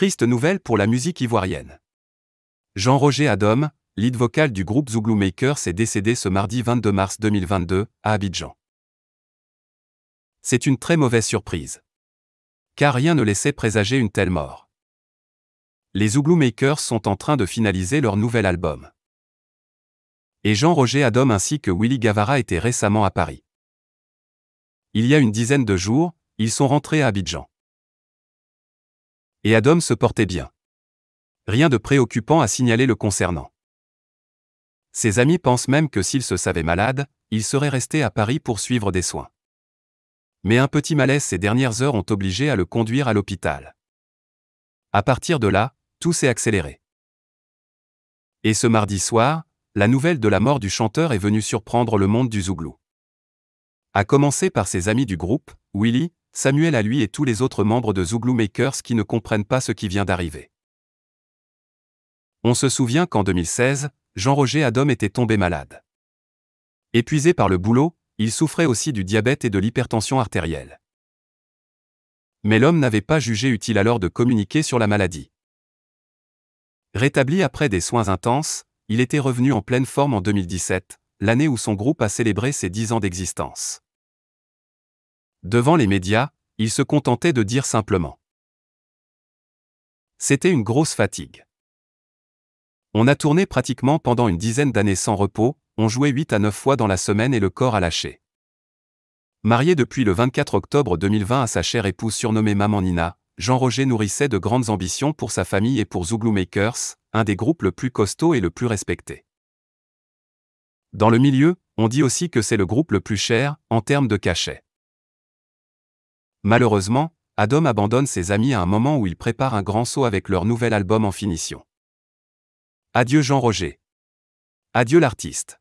Triste nouvelle pour la musique ivoirienne. Jean-Roger Adam, lead vocal du groupe Zouglou Makers, est décédé ce mardi 22 mars 2022 à Abidjan. C'est une très mauvaise surprise. Car rien ne laissait présager une telle mort. Les Zouglou Makers sont en train de finaliser leur nouvel album. Et Jean-Roger Adam ainsi que Willy Gavara étaient récemment à Paris. Il y a une dizaine de jours, ils sont rentrés à Abidjan et Adam se portait bien. Rien de préoccupant à signaler le concernant. Ses amis pensent même que s'il se savait malade, il serait resté à Paris pour suivre des soins. Mais un petit malaise ces dernières heures ont obligé à le conduire à l'hôpital. À partir de là, tout s'est accéléré. Et ce mardi soir, la nouvelle de la mort du chanteur est venue surprendre le monde du Zouglou. À commencer par ses amis du groupe, Willy, Samuel à lui et tous les autres membres de Zouglou Makers qui ne comprennent pas ce qui vient d'arriver. On se souvient qu'en 2016, Jean-Roger Adam était tombé malade. Épuisé par le boulot, il souffrait aussi du diabète et de l'hypertension artérielle. Mais l'homme n'avait pas jugé utile alors de communiquer sur la maladie. Rétabli après des soins intenses, il était revenu en pleine forme en 2017, l'année où son groupe a célébré ses 10 ans d'existence. Devant les médias, il se contentait de dire simplement. C'était une grosse fatigue. On a tourné pratiquement pendant une dizaine d'années sans repos, on jouait 8 à 9 fois dans la semaine et le corps a lâché. Marié depuis le 24 octobre 2020 à sa chère épouse surnommée Maman Nina, Jean-Roger nourrissait de grandes ambitions pour sa famille et pour Zouglou Makers, un des groupes le plus costaud et le plus respecté. Dans le milieu, on dit aussi que c'est le groupe le plus cher, en termes de cachet. Malheureusement, Adam abandonne ses amis à un moment où il prépare un grand saut avec leur nouvel album en finition. Adieu Jean Roger. Adieu l'artiste.